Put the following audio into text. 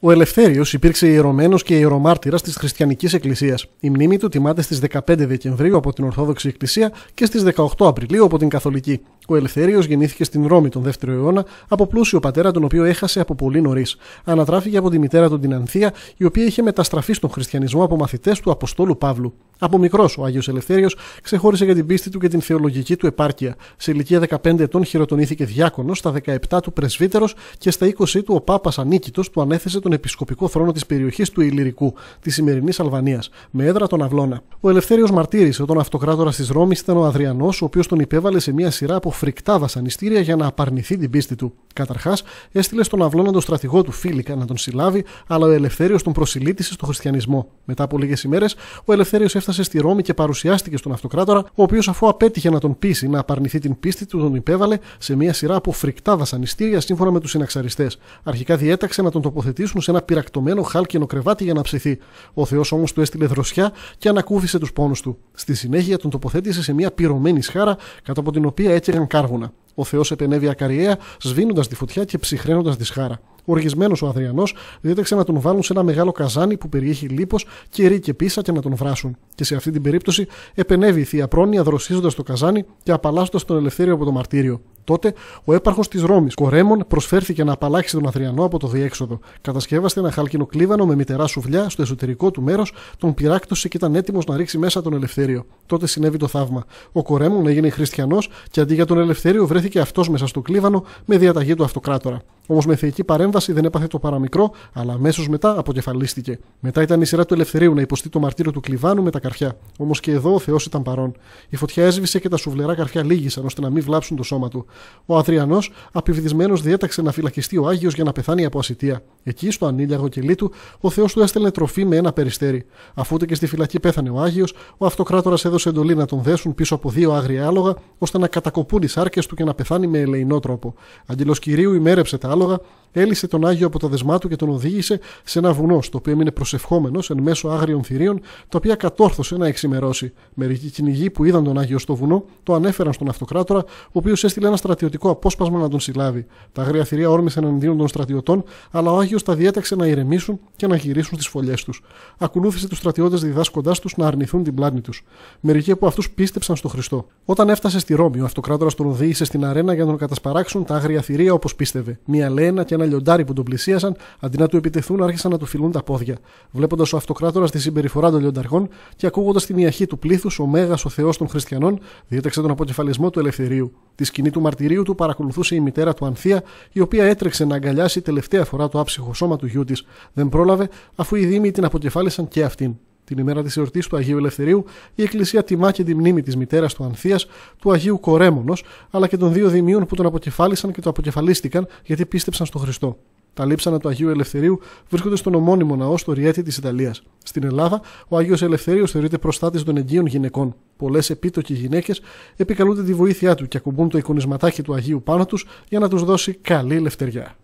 Ο Ελευθέριος υπήρξε ιερωμένος και ιερομάρτυρας της Χριστιανικής Εκκλησίας. Η μνήμη του τιμάται στις 15 Δεκεμβρίου από την Ορθόδοξη Εκκλησία και στις 18 Απριλίου από την Καθολική. Ο Ελευθέριος γεννήθηκε στην Ρώμη τον 2ο αιώνα από πλούσιο πατέρα, τον οποίο έχασε από πολύ νωρίς. Ανατράφηκε από τη μητέρα του την Ανθία, η οποία είχε μεταστραφεί στον χριστιανισμό από μαθητές του Αποστόλου Παύλου. Από μικρός, ο Άγιος Ελευθέριος ξεχώρισε για την πίστη του και την θεολογική του επάρκεια. Σε ηλικία 15 ετών χειροτονήθηκε διάκονος, στα 17 του πρεσβύτερος και στα 20 του ο Πάπας Ανίκητος του ανέθεσε τον επισκοπικό θρόνο της περιοχής του Ηλυρικού, της σημερινής Αλβανίας, με έδρα τον Αυλώνα. Ο Ελευθέριος μαρτύρησε όταν αυτοκράτορα της Ρώμης ήταν ο Αδριανός, ο οποίος τον υπέβαλε σε μια σειρά φρικτά βασανιστήρια για να απαρνηθεί την πίστη του. Καταρχάς, έστειλε στον αυλώνα στρατηγό του Φίλικα να τον συλλάβει, αλλά ο Ελευθέριος τον προσιλήτησε στο χριστιανισμό. Μετά από λίγες ημέρες, ο Ελευθέριος έφτασε στη Ρώμη και παρουσιάστηκε στον Αυτοκράτορα, ο οποίος αφού απέτυχε να τον πείσει να απαρνηθεί την πίστη του, τον υπέβαλε σε μια σειρά από φρικτά βασανιστήρια σύμφωνα με τους συναξαριστές. Αρχικά διέταξε να τον τοποθετήσουν σε ένα πυρακτωμένο χάλκινο κρεβάτι για να ψηθεί. Ο Θεός όμως του έστειλε δροσιά και ανακούφισε τους πόνους του. Στη συνέχεια τον τοποθέτησε σε μια πυρωμένη σχάρα, κατά από την οποία έτσι ο Θεός επενέβη ακαριέα, σβήνοντας τη φωτιά και ψυχραίνοντας τη σχάρα. Οργισμένος ο Αδριανός διέταξε να τον βάλουν σε ένα μεγάλο καζάνι που περιέχει λίπος, κερί και πίσα και να τον βράσουν. Και σε αυτή την περίπτωση επενέβη η θεία πρόνοια δροσίζοντας το καζάνι και απαλλάσσοντας τον ελευθέριο από το μαρτύριο. Τότε ο έπαρχος της Ρώμης, Κορέμων, προσφέρθηκε να απαλλάξει τον Αθριανό από το διέξοδο. Κατασκεύασε ένα χάλκινο κλίβανο με μητερά σουβλιά στο εσωτερικό του μέρος, τον πειράκτωσε και ήταν έτοιμος να ρίξει μέσα τον Ελευθέριο. Τότε συνέβη το θαύμα. Ο Κορέμων έγινε χριστιανός και αντί για τον Ελευθέριο βρέθηκε αυτός μέσα στο κλίβανο με διαταγή του αυτοκράτορα. Όμως με θεϊκή παρέμβαση δεν έπαθε το παραμικρό, αλλά αμέσως μετά αποκεφαλίστηκε. Μετά ήταν η σειρά του Ελευθερίου να υποστεί το μαρτύρο του κλιβάνου με τα καρφιά. Όμως και εδώ ο Θεός ήταν παρόν. Η φωτιά έσβησε και τα σουβλερά καρφιά λίγησαν ώστε να μην βλάψουν το σώμα του. Ο Αδριανός, απειβδισμένο, διέταξε να φυλακιστεί ο Άγιος για να πεθάνει από ασυτεία. Εκεί, στο ανήλιαγο κελί του, ο Θεός του έστελνε τροφή με ένα περιστέρι. Αφού και στη φυλακή πέθανε ο Άγιος, ο Αυτοκράτορας έδωσε εντολή να τον δέσουν πίσω από δύο άγρια άλογα, ώστε να κατακοπούν τι άρκε του και να πεθάνει με ελεηνό τρόπο. κυρίου ημέρεψε τα άλογα, έλυσε τον Άγιο από τα δεσμά του και τον οδήγησε σε ένα βουνό, στο οποίο έμεινε προσευχόμενος εν μέσω άγριων θηρίων, τα οποία κατόρθωσε να εξημερώσει. Μερικοί κυνηγοί που είδαν τον Άγιο στο βουνό το ανέφεραν στον Αυτοκράτορα, ο οποίος έστειλε ένα στρατιωτικό απόσπασμα να τον συλλάβει. Τα αγρία θηρία όρμησαν εναντίον των στρατιωτών, αλλά ο Άγιος τα διέταξε να ηρεμήσουν και να γυρίσουν στι φωλιές τους. Ακολούθησε τους στρατιώτες διδάσκοντάς τους να αρνηθούν την πλάνη τους. Μερικοί από αυτούς πίστεψαν στο Χριστό. Όταν έφτασε στη Ρώμη, ο αυτοκράτορας τον οδήγησε στην αρένα για να τον κατασπαράξουν τα άγρια θηρία όπως πίστευε. Μία λένα και ένα λιοντάρι που τον πλησίασαν, αντί να του επιτεθούν, άρχισαν να του φιλούν τα πόδια. Βλέποντας ο αυτοκράτορας τη συμπεριφορά των λιονταριών και ακούγοντας την ιαχή του πλήθους, ο Μέγας ο Θεός των Χριστιανών διέταξε τον αποκεφαλισμό του ελευθερίου. Τη σκηνή του μαρτυρίου του παρακολουθούσε η μητέρα του Ανθία, η οποία έτρεξε να αγκαλιάσει τελευταία φορά το άψυχο σώμα του γιού της. Δεν πρόλαβε, αφού οι Δήμοι την αποκεφάλισαν και αυτήν. Την ημέρα της εορτής του Αγίου Ελευθερίου, η Εκκλησία τιμά και τη μνήμη της μητέρας του Ανθίας, του Αγίου Κορέμονος, αλλά και των δύο Δημίων που τον αποκεφάλισαν και το αποκεφαλίστηκαν γιατί πίστεψαν στον Χριστό τα λείψανα του Αγίου Ελευθερίου βρίσκονται στον ομώνυμο ναό στο Ριέτη της Ιταλίας. Στην Ελλάδα, ο Άγιος Ελευθερίο θεωρείται προστάτης των εγγύων γυναικών. Πολλές επίτοκοι γυναίκες επικαλούνται τη βοήθειά του και ακουμπούν το εικονισματάκι του Αγίου πάνω τους για να τους δώσει καλή ελευθεριά.